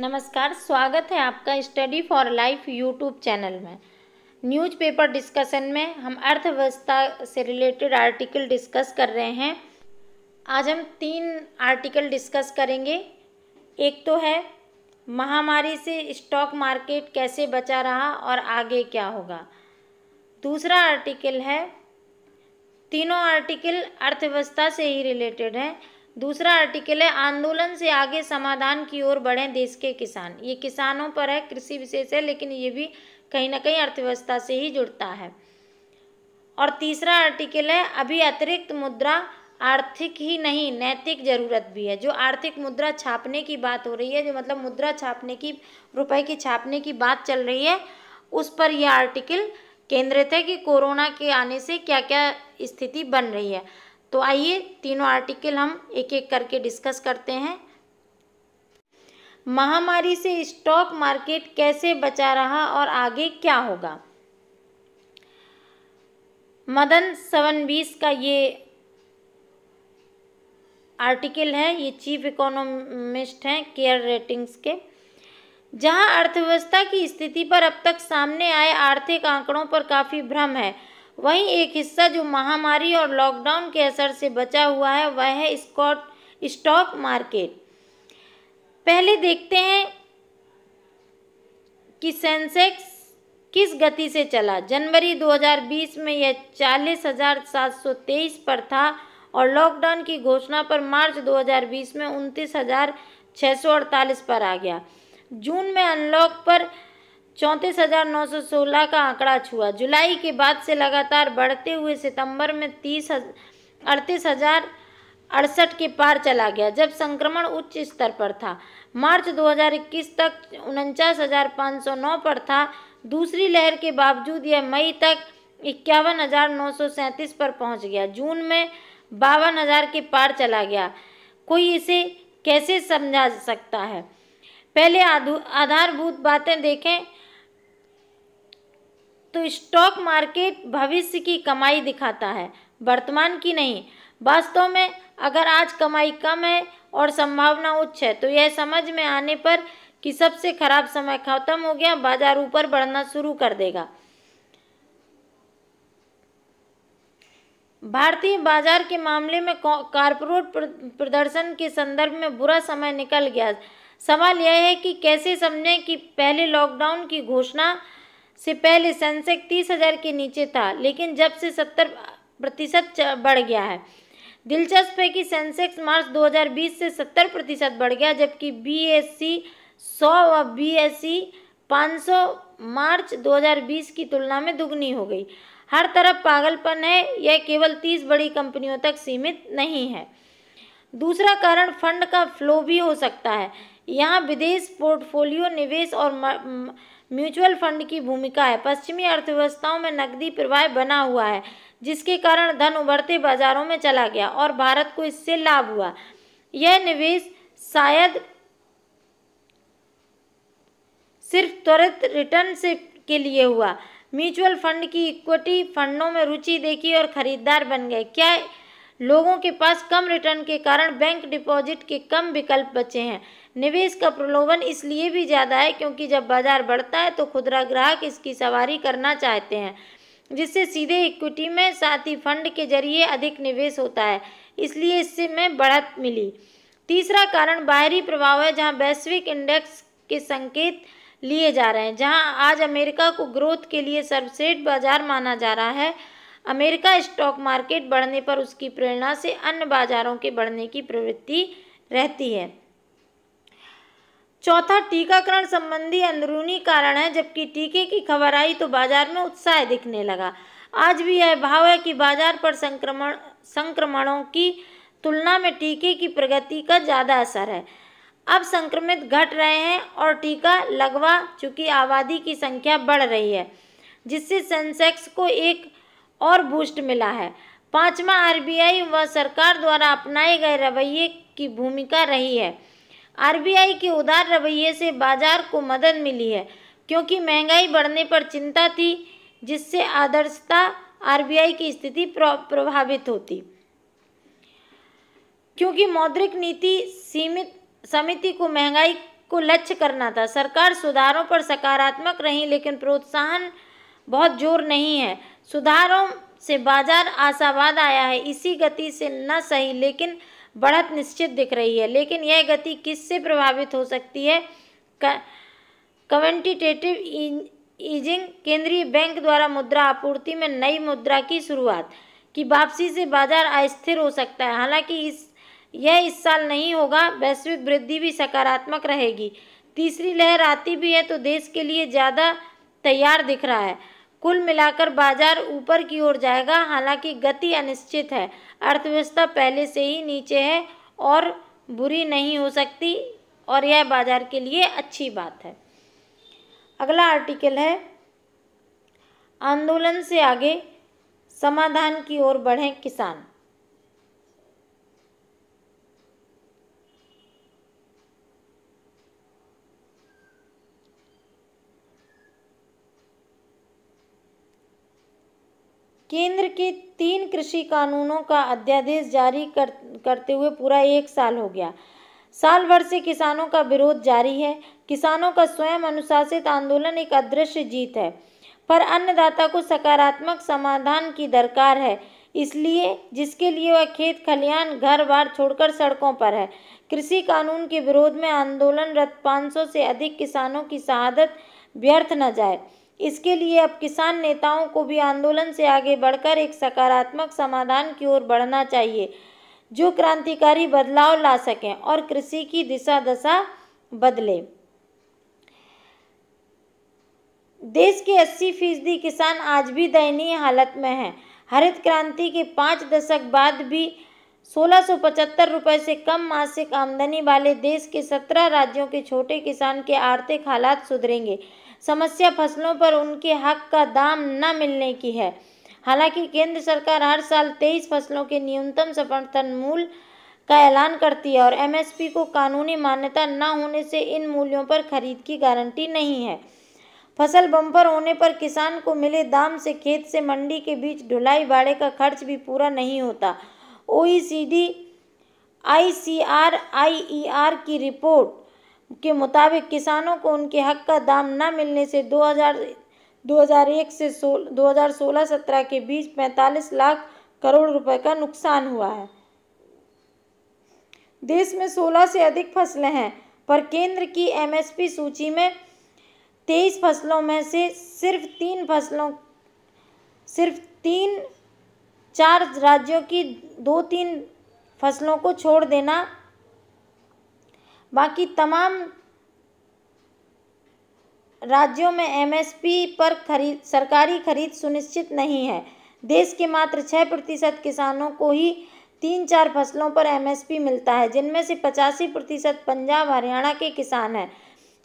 नमस्कार स्वागत है आपका study for life YouTube channel में न्यूज़पेपर डिस्कशन में हम अर्थव्यवस्था से रिलेटेड आर्टिकल डिस्कस कर रहे हैं आज हम तीन आर्टिकल डिस्कस करेंगे एक तो है महामारी से स्टॉक मार्केट कैसे बचा रहा और आगे क्या होगा दूसरा आर्टिकल है तीनों आर्टिकल अर्थव्यवस्था से ही रिलेटेड है दूसरा आर्टिकल है आंदोलन से आगे समाधान की ओर बढ़े देश के किसान ये किसानों पर है कृषि विशेष है लेकिन ये भी कहीं ना कहीं अर्थव्यवस्था से ही जुड़ता है और तीसरा आर्टिकल है अभी अतिरिक्त मुद्रा आर्थिक ही नहीं नैतिक जरूरत भी है जो आर्थिक मुद्रा छापने की बात हो रही है जो मतलब मुद्रा छापने की रुपए की छापने की बात चल रही है उस पर यह आर्टिकल केंद्रित है कि कोरोना के आने से क्या क्या स्थिति बन रही है तो आइए तीनों आर्टिकल हम एक एक करके डिस्कस करते हैं महामारी से स्टॉक मार्केट कैसे बचा रहा और आगे क्या होगा मदन सवन बीस का ये आर्टिकल है ये चीफ इकोनॉमिस्ट हैं केयर रेटिंग्स के जहां अर्थव्यवस्था की स्थिति पर अब तक सामने आए आर्थिक आंकड़ों पर काफ़ी भ्रम है वहीं एक हिस्सा जो महामारी और लॉकडाउन के असर से बचा हुआ है वह है स्कॉट स्टॉक मार्केट पहले देखते हैं कि सेंसेक्स किस गति से चला जनवरी 2020 में यह चालीस हज़ार सात सौ तेईस पर था और लॉकडाउन की घोषणा पर मार्च 2020 में उनतीस हज़ार छः सौ अड़तालीस पर आ गया जून में अनलॉक पर चौंतीस हज़ार नौ सौ सोलह का आंकड़ा छुआ जुलाई के बाद से लगातार बढ़ते हुए सितंबर में तीस अड़तीस हज़ार अड़सठ के पार चला गया जब संक्रमण उच्च स्तर पर था मार्च 2021 तक उनचास हज़ार पाँच सौ नौ पर था दूसरी लहर के बावजूद यह मई तक इक्यावन हज़ार नौ सौ सैंतीस पर पहुंच गया जून में बावन हज़ार के पार चला गया कोई इसे कैसे समझा सकता है पहले आधारभूत बातें देखें तो स्टॉक मार्केट भविष्य की कमाई दिखाता है वर्तमान की नहीं वास्तव में अगर आज कमाई कम है और संभावना उच्च है तो यह समझ में आने पर कि सबसे खराब समय खत्म हो गया बाजार ऊपर बढ़ना शुरू कर देगा भारतीय बाजार के मामले में कारपोरेट प्रदर्शन के संदर्भ में बुरा समय निकल गया सवाल यह है कि कैसे समझें कि पहले लॉकडाउन की घोषणा से पहले सेंसेक्स तीस हज़ार के नीचे था लेकिन जब से सत्तर प्रतिशत बढ़ गया है दिलचस्प है कि सेंसेक्स मार्च 2020 से सत्तर प्रतिशत बढ़ गया जबकि बी एस सी सौ व बी एस सी पाँच सौ मार्च 2020 की तुलना में दुगनी हो गई हर तरफ पागलपन है यह केवल तीस बड़ी कंपनियों तक सीमित नहीं है दूसरा कारण फंड का फ्लो भी हो सकता है यहाँ विदेश पोर्टफोलियो निवेश और म्यूचुअल फंड की भूमिका है पश्चिमी अर्थव्यवस्थाओं में नकदी प्रवाह बना हुआ है जिसके कारण धन उभरते बाजारों में चला गया और भारत को इससे लाभ हुआ यह निवेश शायद सिर्फ त्वरित रिटर्न से के लिए हुआ म्यूचुअल फंड की इक्विटी फंडों में रुचि देखी और खरीदार बन गए क्या लोगों के पास कम रिटर्न के कारण बैंक डिपॉजिट के कम विकल्प बचे हैं निवेश का प्रलोभन इसलिए भी ज़्यादा है क्योंकि जब बाजार बढ़ता है तो खुदरा ग्राहक इसकी सवारी करना चाहते हैं जिससे सीधे इक्विटी में साथ ही फंड के जरिए अधिक निवेश होता है इसलिए इससे में बढ़त मिली तीसरा कारण बाहरी प्रभाव है जहां वैश्विक इंडेक्स के संकेत लिए जा रहे हैं जहां आज अमेरिका को ग्रोथ के लिए सर्वश्रेष्ठ बाजार माना जा रहा है अमेरिका स्टॉक मार्केट बढ़ने पर उसकी प्रेरणा से अन्य बाजारों के बढ़ने की प्रवृत्ति रहती है चौथा टीकाकरण संबंधी अंदरूनी कारण है जबकि टीके की खबर आई तो बाजार में उत्साह दिखने लगा आज भी यह भाव है कि बाजार पर संक्रमण संक्रमणों की तुलना में टीके की प्रगति का ज़्यादा असर है अब संक्रमित घट रहे हैं और टीका लगवा चूँकि आबादी की संख्या बढ़ रही है जिससे सेंसेक्स को एक और बूस्ट मिला है पांचवा आरबीआई व सरकार द्वारा अपनाए गए रवैये की भूमिका रही है आरबीआई के उदार रवैये से बाजार को मदद मिली है क्योंकि महंगाई बढ़ने पर चिंता थी जिससे आदर्शता आरबीआई की स्थिति प्रभावित होती क्योंकि मौद्रिक नीति सीमित समिति को महंगाई को लक्ष्य करना था सरकार सुधारों पर सकारात्मक रही लेकिन प्रोत्साहन बहुत जोर नहीं है सुधारों से बाजार आशावाद आया है इसी गति से न सही लेकिन बढ़त निश्चित दिख रही है लेकिन यह गति किससे प्रभावित हो सकती है कमेंटिटेटिव ईजिंग केंद्रीय बैंक द्वारा मुद्रा आपूर्ति में नई मुद्रा की शुरुआत की वापसी से बाजार अस्थिर हो सकता है हालांकि इस यह इस साल नहीं होगा वैश्विक वृद्धि भी सकारात्मक रहेगी तीसरी लहर आती भी है तो देश के लिए ज़्यादा तैयार दिख रहा है कुल मिलाकर बाजार ऊपर की ओर जाएगा हालांकि गति अनिश्चित है अर्थव्यवस्था पहले से ही नीचे है और बुरी नहीं हो सकती और यह बाजार के लिए अच्छी बात है अगला आर्टिकल है आंदोलन से आगे समाधान की ओर बढ़ें किसान केंद्र के तीन कृषि कानूनों का अध्यादेश जारी कर, करते हुए पूरा एक साल हो गया साल भर से किसानों का विरोध जारी है किसानों का स्वयं अनुशासित आंदोलन एक अदृश्य जीत है पर अन्नदाता को सकारात्मक समाधान की दरकार है इसलिए जिसके लिए वह खेत खलियान घर बार छोड़कर सड़कों पर है कृषि कानून के विरोध में आंदोलनरत 500 से अधिक किसानों की शहादत व्यर्थ न जाए इसके लिए अब किसान नेताओं को भी आंदोलन से आगे बढ़कर एक सकारात्मक समाधान की ओर बढ़ना चाहिए जो क्रांतिकारी बदलाव ला सकें और कृषि की दिशा दशा बदले देश के 80 फीसदी किसान आज भी दयनीय हालत में हैं हरित क्रांति के पाँच दशक बाद भी सोलह रुपए से कम मासिक आमदनी वाले देश के सत्रह राज्यों के छोटे किसान के आर्थिक हालात सुधरेंगे समस्या फसलों पर उनके हक का दाम न मिलने की है हालांकि केंद्र सरकार हर साल तेईस फसलों के न्यूनतम समर्थन मूल्य का ऐलान करती है और एमएसपी को कानूनी मान्यता न होने से इन मूल्यों पर खरीद की गारंटी नहीं है फसल बम्पर होने पर किसान को मिले दाम से खेत से मंडी के बीच ढुलाई भाड़े का खर्च भी पूरा नहीं होता ओ ई सी की रिपोर्ट के मुताबिक किसानों को उनके हक का दाम न मिलने से 2000 2001 से 2016-17 के बीच 45 लाख करोड़ रुपए का नुकसान हुआ है देश में 16 से अधिक फसलें हैं पर केंद्र की एमएसपी सूची में तेईस फसलों में से सिर्फ तीन फसलों सिर्फ तीन चार राज्यों की दो तीन फसलों को छोड़ देना बाकी तमाम राज्यों में एमएसपी पर खरीद सरकारी खरीद सुनिश्चित नहीं है देश के मात्र छः प्रतिशत किसानों को ही तीन चार फसलों पर एमएसपी मिलता है जिनमें से पचासी प्रतिशत पंजाब हरियाणा के किसान हैं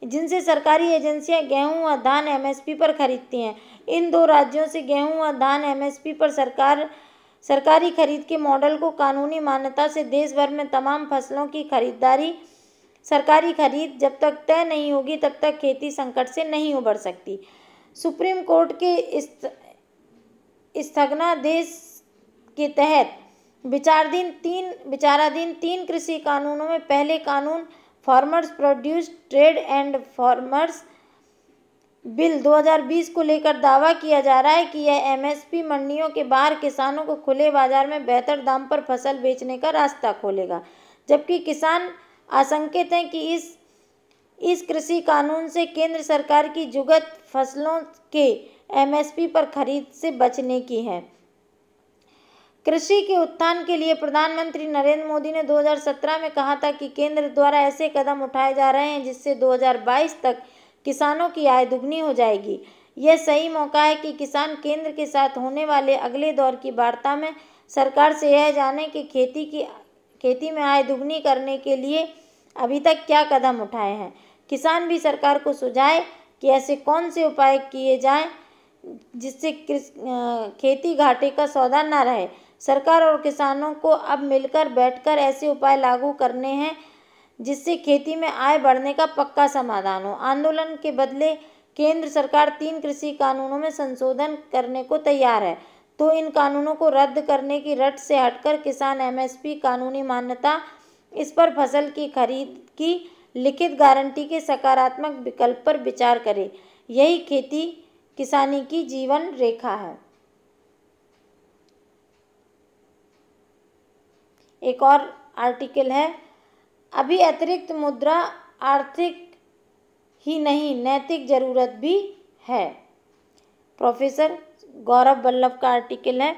जिनसे सरकारी एजेंसियां गेहूं व धान एमएसपी पर खरीदती हैं इन दो राज्यों से गेहूं व धान एमएसपी पर सरकार सरकारी खरीद के मॉडल को कानूनी मान्यता से देश भर में तमाम फसलों की खरीदारी सरकारी खरीद जब तक तय नहीं होगी तब तक खेती संकट से नहीं उबर सकती सुप्रीम कोर्ट के स्थगनादेश के तहत विचाराधीन तीन विचाराधीन तीन कृषि कानूनों में पहले कानून farmers produce trade and farmers bill 2020 को लेकर दावा किया जा रहा है कि यह एमएसपी मंडियों के बाहर किसानों को खुले बाजार में बेहतर दाम पर फसल बेचने का रास्ता खोलेगा जबकि किसान आशंकित हैं कि इस इस कृषि कानून से केंद्र सरकार की जुगत फसलों के एमएसपी पर खरीद से बचने की है कृषि के उत्थान के लिए प्रधानमंत्री नरेंद्र मोदी ने 2017 में कहा था कि केंद्र द्वारा ऐसे कदम उठाए जा रहे हैं जिससे 2022 तक किसानों की आय दुगनी हो जाएगी यह सही मौका है कि किसान केंद्र के साथ होने वाले अगले दौर की वार्ता में सरकार से यह जाने कि खेती की खेती में आय दुगनी करने के लिए अभी तक क्या कदम उठाए हैं किसान भी सरकार को सुझाए कि ऐसे कौन से उपाय किए जाएं जिससे खेती घाटे का सौदा ना रहे सरकार और किसानों को अब मिलकर बैठकर ऐसे उपाय लागू करने हैं जिससे खेती में आय बढ़ने का पक्का समाधान हो आंदोलन के बदले केंद्र सरकार तीन कृषि कानूनों में संशोधन करने को तैयार है तो इन कानूनों को रद्द करने की रट से हटकर किसान एमएसपी कानूनी मान्यता इस पर फसल की खरीद की लिखित गारंटी के सकारात्मक विकल्प पर विचार करें यही खेती किसानी की जीवन रेखा है एक और आर्टिकल है अभी अतिरिक्त मुद्रा आर्थिक ही नहीं नैतिक जरूरत भी है प्रोफेसर गौरव बल्लभ का आर्टिकल है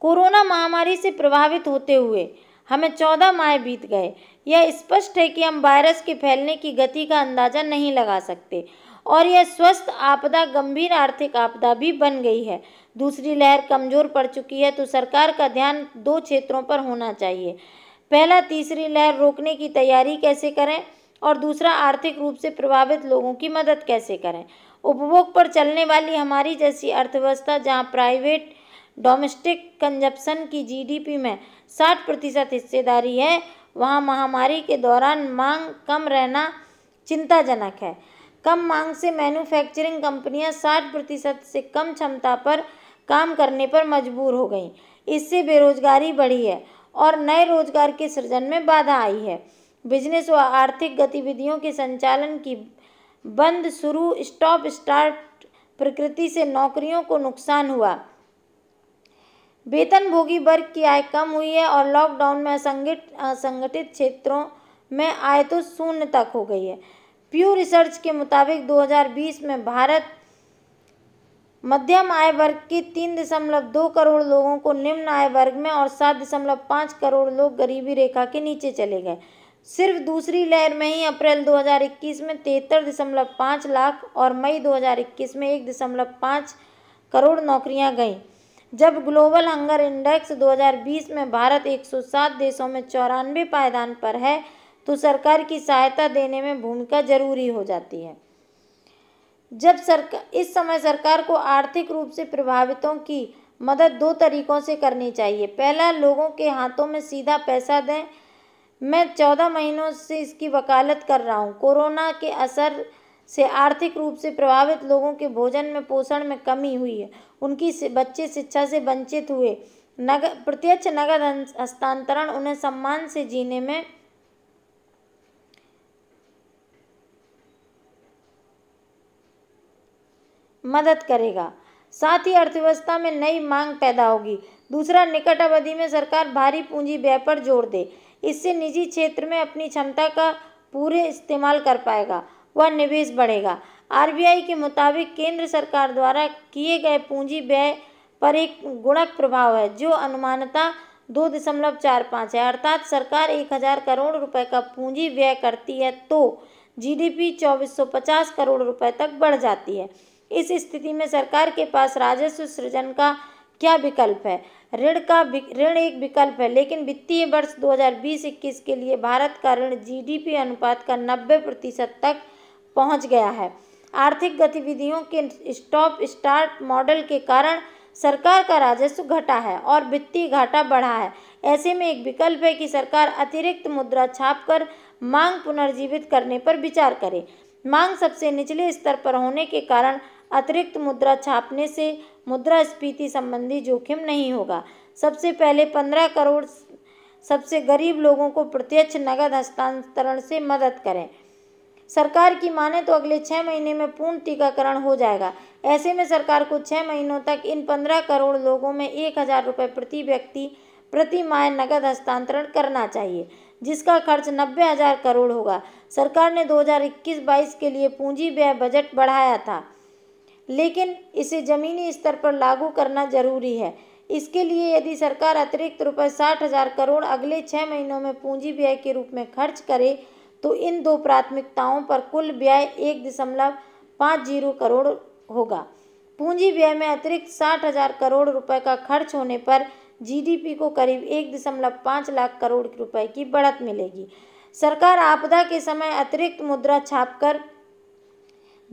कोरोना महामारी से प्रभावित होते हुए हमें चौदह माह बीत गए यह स्पष्ट है कि हम वायरस के फैलने की गति का अंदाज़ा नहीं लगा सकते और यह स्वस्थ आपदा गंभीर आर्थिक आपदा भी बन गई है दूसरी लहर कमज़ोर पड़ चुकी है तो सरकार का ध्यान दो क्षेत्रों पर होना चाहिए पहला तीसरी लहर रोकने की तैयारी कैसे करें और दूसरा आर्थिक रूप से प्रभावित लोगों की मदद कैसे करें उपभोग पर चलने वाली हमारी जैसी अर्थव्यवस्था जहां प्राइवेट डोमेस्टिक कंजप्शन की जीडीपी में 60 प्रतिशत हिस्सेदारी है वहां महामारी के दौरान मांग कम रहना चिंताजनक है कम मांग से मैन्युफैक्चरिंग कंपनियां 60 प्रतिशत से कम क्षमता पर काम करने पर मजबूर हो गईं इससे बेरोजगारी बढ़ी है और नए रोजगार के सृजन में बाधा आई है बिजनेस व आर्थिक गतिविधियों के संचालन की बंद शुरू स्टॉप स्टार्ट प्रकृति से नौकरियों को नुकसान हुआ वेतनभोगी वर्ग की आय कम हुई है और लॉकडाउन में असंगठित असंगठित क्षेत्रों में आय तो शून्य तक हो गई है प्यू रिसर्च के मुताबिक 2020 में भारत मध्यम आय वर्ग के तीन दशमलव दो करोड़ लोगों को निम्न आय वर्ग में और सात दशमलव पाँच करोड़ लोग गरीबी रेखा के नीचे चले गए सिर्फ दूसरी लहर में ही अप्रैल 2021 में तिहत्तर दशमलव पाँच लाख और मई 2021 में एक दशमलव पाँच करोड़ नौकरियां गईं जब ग्लोबल हंगर इंडेक्स 2020 में भारत 107 देशों में चौरानवे पायदान पर है तो सरकार की सहायता देने में भूमिका जरूरी हो जाती है जब सरकार इस समय सरकार को आर्थिक रूप से प्रभावितों की मदद दो तरीकों से करनी चाहिए पहला लोगों के हाथों में सीधा पैसा दें मैं चौदह महीनों से इसकी वकालत कर रहा हूँ कोरोना के असर से आर्थिक रूप से प्रभावित लोगों के भोजन में पोषण में कमी हुई है उनकी बच्चे शिक्षा से वंचित हुए नग प्रत्यक्ष नगद हस्तांतरण उन्हें सम्मान से जीने में मदद करेगा साथ ही अर्थव्यवस्था में नई मांग पैदा होगी दूसरा निकट अवधि में सरकार भारी पूंजी व्यय पर जोर दे इससे निजी क्षेत्र में अपनी क्षमता का पूरे इस्तेमाल कर पाएगा व निवेश बढ़ेगा आरबीआई के मुताबिक केंद्र सरकार द्वारा किए गए पूंजी व्यय पर एक गुणक प्रभाव है जो अनुमानता दो दशमलव चार पाँच है अर्थात सरकार एक हज़ार करोड़ रुपए का पूंजी व्यय करती है तो जीडीपी पचास करोड़ रुपए तक बढ़ जाती है इस स्थिति में सरकार के पास राजस्व सृजन का क्या विकल्प है ऋण का ऋण एक विकल्प है लेकिन वित्तीय वर्ष 2020-21 के लिए भारत का ऋण जीडीपी अनुपात का 90 प्रतिशत तक पहुंच गया है आर्थिक गतिविधियों के स्टॉप स्टार्ट मॉडल के कारण सरकार का राजस्व घटा है और वित्तीय घाटा बढ़ा है ऐसे में एक विकल्प है कि सरकार अतिरिक्त मुद्रा छाप कर मांग पुनर्जीवित करने पर विचार करे मांग सबसे निचले स्तर पर होने के कारण अतिरिक्त मुद्रा छापने से मुद्रा स्फीति संबंधी जोखिम नहीं होगा सबसे पहले पंद्रह करोड़ सबसे गरीब लोगों को प्रत्यक्ष नगद हस्तांतरण से मदद करें सरकार की माने तो अगले छः महीने में पूर्ण टीकाकरण हो जाएगा ऐसे में सरकार को छः महीनों तक इन पंद्रह करोड़ लोगों में एक हज़ार रुपये प्रति व्यक्ति प्रति माह नगद हस्तांतरण करना चाहिए जिसका खर्च नब्बे हज़ार करोड़ होगा सरकार ने 2021-22 के लिए पूंजी व्यय बजट बढ़ाया था लेकिन इसे ज़मीनी स्तर पर लागू करना जरूरी है इसके लिए यदि सरकार अतिरिक्त रुपये साठ हज़ार करोड़ अगले छः महीनों में पूंजी व्यय के रूप में खर्च करे तो इन दो प्राथमिकताओं पर कुल व्यय एक दशमलव पाँच जीरो करोड़ होगा पूंजी व्यय में अतिरिक्त साठ हज़ार करोड़ रुपए का खर्च होने पर जीडीपी को करीब एक दशमलव पाँच लाख करोड़ रुपए की बढ़त मिलेगी सरकार आपदा के समय अतिरिक्त मुद्रा छाप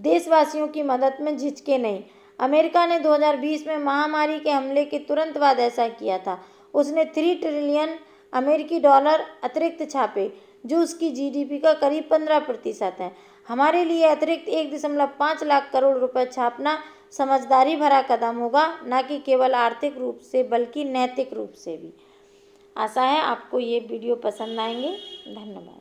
देशवासियों की मदद में झिझके नहीं अमेरिका ने 2020 में महामारी के हमले के तुरंत बाद ऐसा किया था उसने थ्री ट्रिलियन अमेरिकी डॉलर अतिरिक्त छापे जो उसकी जीडीपी का करीब पंद्रह प्रतिशत है हमारे लिए अतिरिक्त एक दशमलव पाँच लाख करोड़ रुपए छापना समझदारी भरा कदम होगा न कि केवल आर्थिक रूप से बल्कि नैतिक रूप से भी आशा है आपको ये वीडियो पसंद आएंगे धन्यवाद